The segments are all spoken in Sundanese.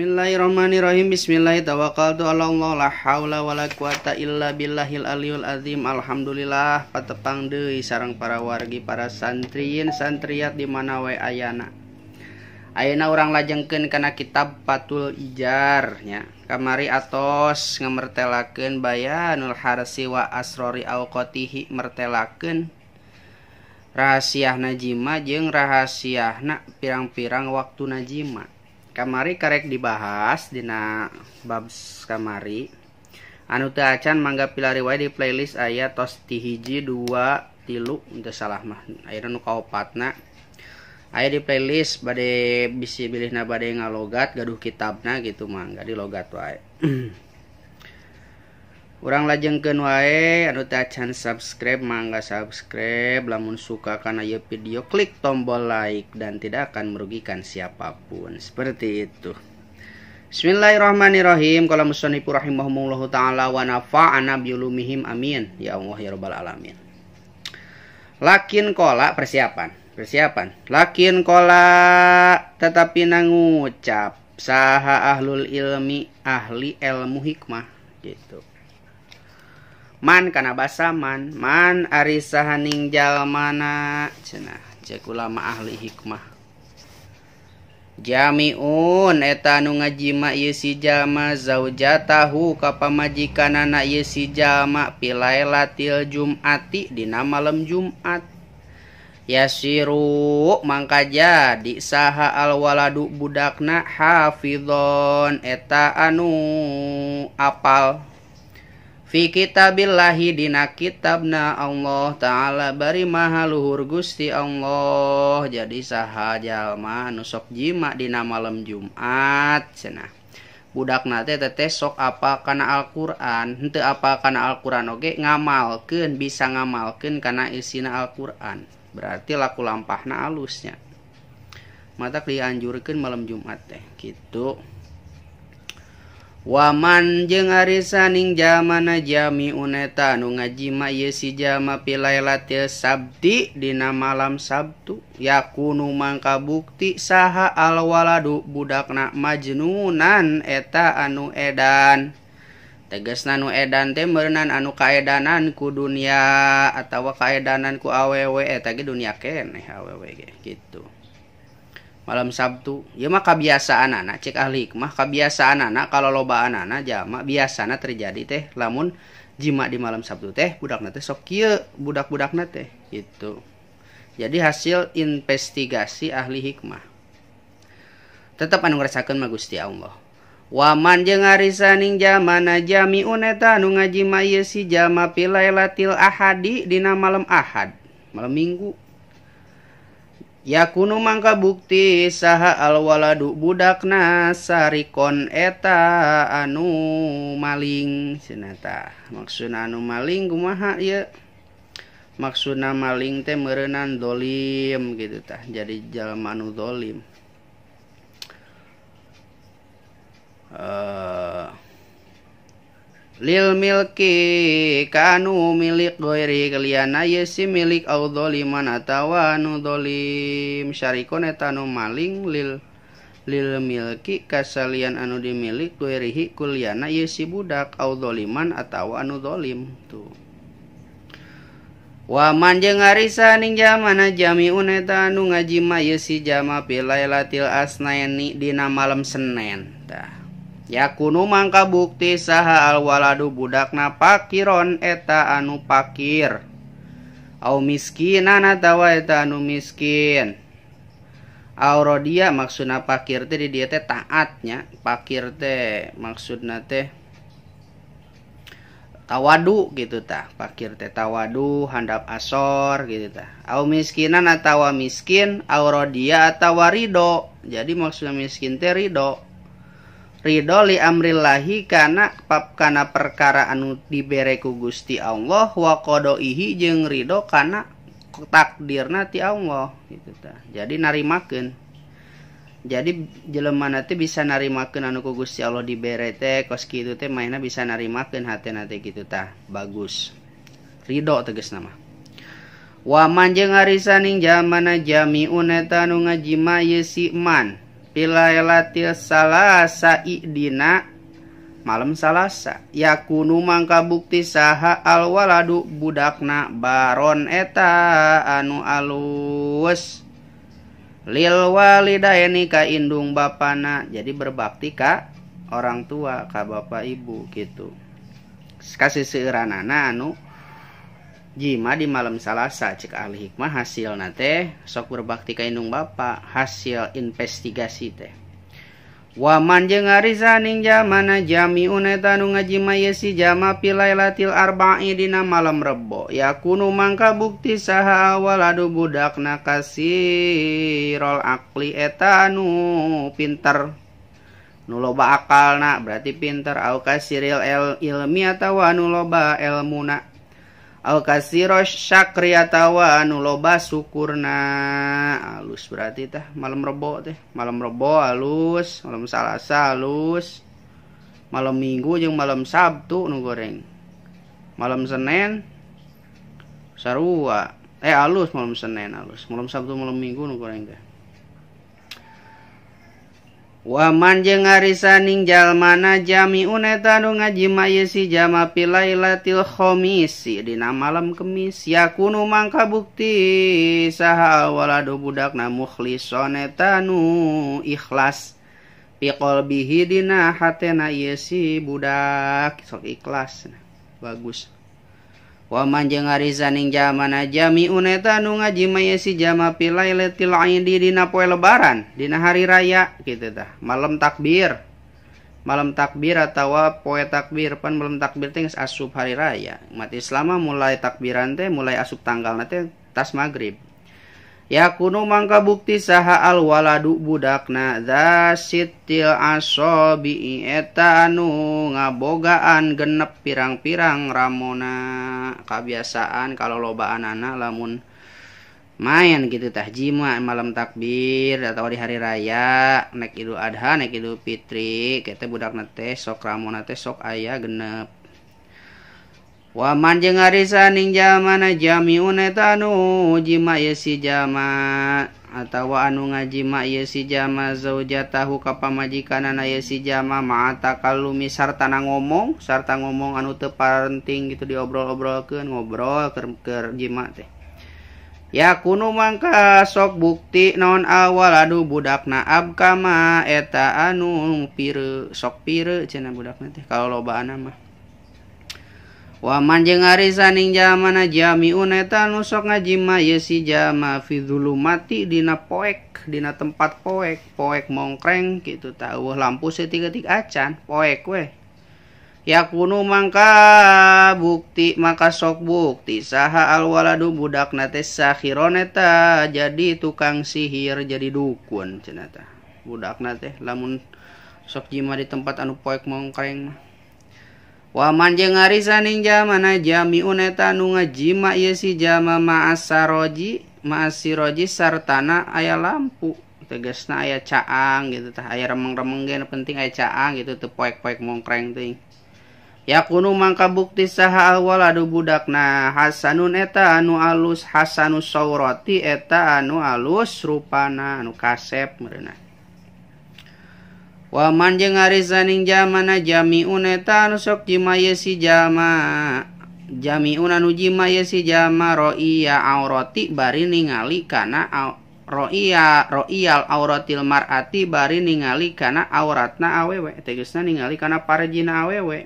illaromanirohim Bismillalahtawawakaldolongolah haulawalakwaata illaillahil Aliul azi Alhamdulillah patepang dewi sarang para wargi para santri sanriat dimanawe Ayna Ana orang lajengken karena kitab patul ijarnya kamari atos ngemerelaken bayaulharrsiwa asroriqtihi meken rasiah najjiima jeung rahasiana pirang-pirang waktu najjimah kamari karek dibahas dina bab kamari anu tacan mangga pilari wae di playlist aya tosti hiji dua tilu untuk salah airan nuuka opatna aya di playlist bade bisi bilih na bade ngalogat gaduh kitab na gitu mangga dilogat wae orang lajengken wae anu tacan subscribe mangga subscribe lamun suka karena ya video klik tombol like dan tidak akan merugikan siapapun seperti itu Bismillahirrahmanirrahim kalau musonifu rahimahumullahu ta'ala wa nafa'ana biulumihim amin ya Allah ya robbal alamin lakin kola persiapan persiapan lakin kola tetapi nangucap saha ahlul ilmi ahli ilmu hikmah gitu kana basaman man ariahaning jalan mana cenah ceku lama ahli hikmah jammiun etanu ngajimak y si jama za jata kapa maji kan na y si jamak piai latil jumatatidina nama lem jumat yashiu Maka ja saha al-waladuk budak na hafihon eta anu apal hu kita Billlahhi dina kitabna Allah ta'ala bari maluhur Gusti Allah jadi sahjallma nusok jimadina malam Jumat senah budak nate tetesok apa karena Alquran untuk apa karena Alqurange ngamalkin bisa ngamalkan karena isina Alquran berarti laku lampahna alusnya mata lianjurikan malam Jumat teh gitu Waman jeng Arisaning ja Jami unetan anu ngajima yei jamapilai latir sabdidina malam Sabtu yakun Nu maka bukti saha alwaladu budakna majenunan eta anu ean teges nanu ean temernan anu kaedanan ku dunia atau kaedanan ku aweweta gi duniake ne aww geh gitu malam Sabtu ye maka biasa anak-anak cek ah hikmah ka biasa anak kalau lo baan-anak jama biasa terjadi teh lamun jima di malam Sabtu teh budak nete so budak-budak nate itu jadi hasil investigasi ahli hikmah tetap anngersakan ma Gusti Allah waman je ngasaning ja mana Jami unetan anu ngajima si jama piaiilatil ahadidina malam Ahad malam minggu ya kuno maka bukti saha al-wala dubudak nasarikon eta anu maling senata maksuna anu maling guma maksuna maling tem merenan dholim gitu ta jadijal manuholim eh lil milkki kanu milikana yesi milik audholiman atautawa anuholim Syariikotano maling lil lil milki kassalian anu dimilik D rihikullianana yi budak audholiman atau anu dholim tuh wa manjeng Arisan ni ja mana Jami uneeta anu ngajima yesi jamapilaiilatil asnanidina malam Sennen ta yakunu mangka bukti saha alwaladu budakna pakiron eta anu pakir au miskinan atawa eta anu miskin Auro dia maksudna pakir teh di dia teh taatnya pakir teh maksudna teh tawadu gitu ta pakir teh tawadu handap asor gitu ta au miskinan atawa miskin auro dia atawa rido jadi maksudnya miskin teh rido Riho Amrillahikana papkana perkaraan di bereku Gusti Allah waqdo ihi je riddhokana takdir nati Allah itu ta jadi narimak jadi jelemanati bisa narimakanuku Gusti Allah di berete koski itu main bisa narimak hat-nate gitu ta bagus Ridho tugas nama waman jeng ngasanning ja Jami unetanu ngajima siman. pilailatil salasa idina malam salasa yakunu mangka bukti saha alwaladu budakna baron eta anu alus lil walidaini ka indung bapana jadi berbakti ka orang tua ka bapak ibu gitu kasih seuranana anu Jima di malam salahsa cik Al hikmah hasil na teh sokur baktika Inung ba hasil investigasi teh Waman jeng Ari sanning ja mana Jami unetanu ngajimayei jamapilai latilarbangi dina malam rebo ya ku Nu manka bukti saha awala ladu budak nakasiol ali etanu pinter nu loba akalna berarti pinter al kasiril el ilmiatawa nu loba el muna Al kasiro syakriyatawa anu loba syukurna alus berarti teh malam rebo teh malam rebo alus malam salasa alus malam minggu jeung malam sabtu nu goreng malam senen sarua eh alus malam senen alus malam sabtu malam minggu nu goreng teh Wa manjeng Arisan ningjal mana Jami unetanu ngajima yesi jamapilila til homisi Dinam malam kemis ya ku Nu mangka bukti sahwaladu budak na mukhli sotanu ikhlas pikol bihidina hatna yesi budak sok ikhlas nah bagus untuk manjengengazanning ja Jami ngajima sima pi didinabaran Di hari raya gitu malam takbir malam takbira tawa po takbirpan memtak birting asup hari raya umamati Islam mulai takbirante mulai asup tanggal na tas magrib punya Ya kuno manga bukti saha al-wala du budakna da sitil asobi etanu ngabogaan genep pirang-pirarang ramona kabiasaan kalau loba anak-anak lamun mainan gitu tahjima em malam takbir di hari rayaneklu Adhalu pitri kete budakne tesok ramona tesok ayaah genep wa manjengengaaning ja mana Jamiuneanu jima Yesi jama atau anu ngajimak Yesi jama zoja tahu kapa maji kan Yesi jama Ma kalaumi sar tanah ngomong sarta ngomong anu te pentingting gitu diobrol-obrol kan ngobrol kerker jima teh ya kuno Maka sok bukti non awal aduh budak na abkama eta anupir sokpir channel budakna teh kalau bakmah manjeng Ari saning ja Jami UNta nusok ngajima Yes si jama fiulu mati dina poek dina tempat poek poek mokreng gitu tahu lampu seiga-tik acan poek weeyak punuh Mangka bukti maka sok bukti saha al-wala du budaknate Sahironeta jadi tukang sihir jadi dukun cenata Budak na teh lamun sokjia di tempat anu poek mongkreng. perlu Wa manje nga risa ninja mana jammi uneta nu ngajimak si jama ma Roji mairoji sartana aya lampu tegesna aya caang gitu ta air remang rem menggen penting aya caang gitu tuh poiek-poek mungkrengting ya kuno makangka bukti sahawal adu budakna Hasanuneta anu alus Hasanu sauuroti eta anu alus ruana anu kasep merena manjeenga Ri zaning ja mana Jami uneta nusop jima Yesi jama Jami unajima Yesimaiya a roti bari ningali karenaroyyaal Aurotil marati bari ningali karena auratna awewe tena ningali karena pare jina awewek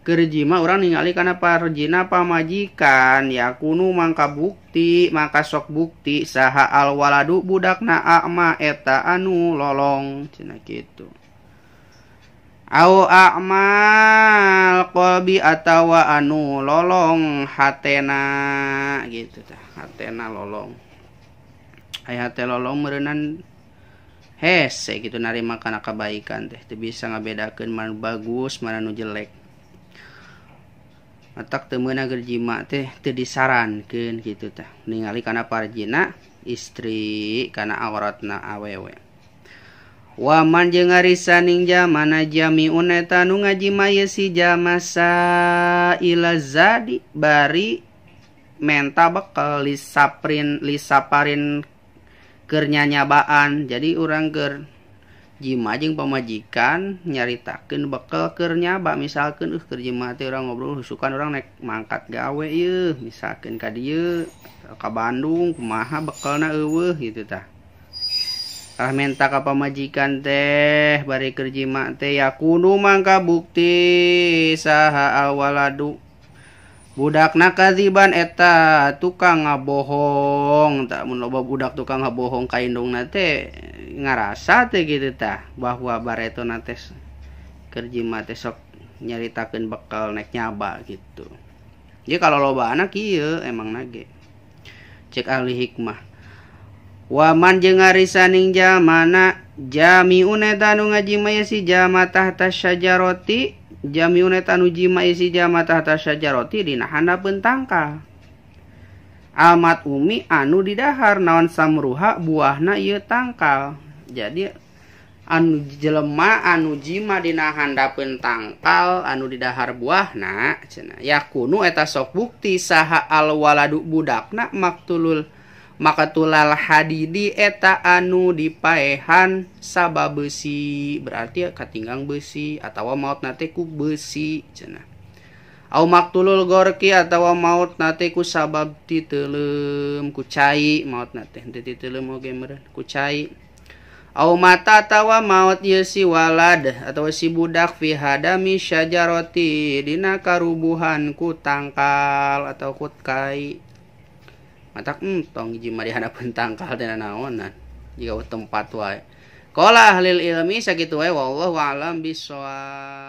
kerjima orang ningali karena parjina pamajikan ya kuno mangka bukti maka sok bukti saha alwaladu budak naakma eta anu lolong Cina gitu Au akmal qalbi atawa anu lolong hatena gitu tah hatena lolong ayah hate lolong merenan hese gitu nari makan kebaikan teh bisa ngabedakeun mana bagus mana nu jelek tak temmu na gerjimak teh teisaranken gitu ta ningalialikana parjina istrikana awarat na awewek Waman j nga risa ninja mana jammi unaetau ngajima ye si jamailazadi bari menta bekel lirinlisaparin kernyanyabaan jadi u ger majing pemajikan nyaritakin bekalkernyabak misalkan uh kerjimati orang ngobrol usukan orang nek mangkat gawe y misakin kadi ka Bandung maha bekal nawu gitu tarah mentaka pemajikan teh barekerji mate ya kudu makaka bukti saha awaladuk budak na kadiban eta tukang nga bohong tak menoba budak tukang nga bohong kainung na eh ngarasa teh gitu tah bahwa bareto nanti kerja mati sok nyaritakan bekal naik nyaba gitu jadi kalau loba anak iya emang nage cek ahli hikmah waman jeng arisaning jamana jami unetanu ngaji maya si jama tahta syajaroti jami unetanu jima si jama tahta syajaroti dina handa tangkal amad Umi anu diar naon Samruha buah naia tangkal jadi anu jelema anuji Madina handdapen takal anu diar buah na cena ya kuno eta sok bukti saha alwaladukbudakna maktulul makatullalah had di eta anu dipahan saba besi berarti ketinggang besi atau maut natikuk besi cena Au maktulul gorki atau maut nate ku sabab titelem ku cai maut nate titelem oge meureun ku cai. Au mata tawa maut ye ya walad atau si budak fi hadami syajaroti dina karubuhan ku tangkal atau ku kai. Matak entong hmm, hiji mari dihadapeun tangkal dina naonan. Jika tempat wae. Kola ahli ilmi sakitu wae wallahu alam bisawab.